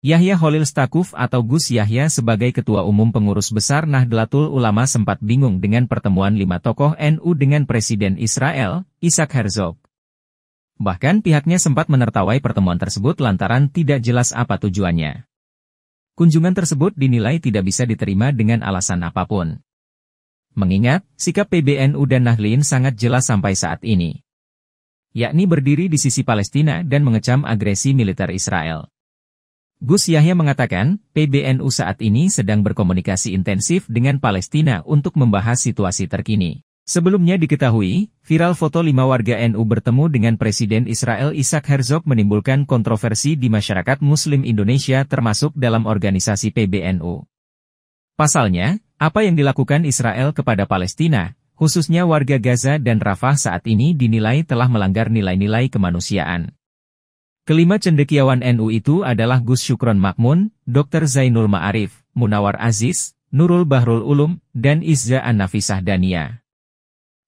Yahya Holil Stakuf atau Gus Yahya sebagai Ketua Umum Pengurus Besar Nahdlatul Ulama sempat bingung dengan pertemuan lima tokoh NU dengan Presiden Israel, Isaac Herzog. Bahkan pihaknya sempat menertawai pertemuan tersebut lantaran tidak jelas apa tujuannya. Kunjungan tersebut dinilai tidak bisa diterima dengan alasan apapun. Mengingat, sikap PBNU dan Nahlin sangat jelas sampai saat ini. Yakni berdiri di sisi Palestina dan mengecam agresi militer Israel. Gus Yahya mengatakan, PBNU saat ini sedang berkomunikasi intensif dengan Palestina untuk membahas situasi terkini. Sebelumnya diketahui, viral foto lima warga NU bertemu dengan Presiden Israel Isaac Herzog menimbulkan kontroversi di masyarakat Muslim Indonesia termasuk dalam organisasi PBNU. Pasalnya, apa yang dilakukan Israel kepada Palestina, khususnya warga Gaza dan Rafah saat ini dinilai telah melanggar nilai-nilai kemanusiaan. Kelima cendekiawan NU itu adalah Gus Syukron Makmun, Dr. Zainul Ma'arif, Munawar Aziz, Nurul Bahrul Ulum, dan Izza An-Nafisah Dania.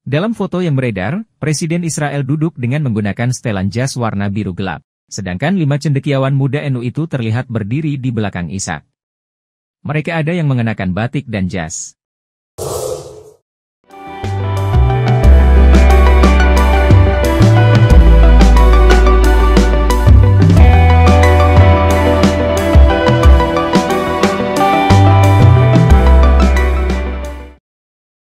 Dalam foto yang beredar, Presiden Israel duduk dengan menggunakan setelan jas warna biru gelap, sedangkan lima cendekiawan muda NU itu terlihat berdiri di belakang Ishak. Mereka ada yang mengenakan batik dan jas.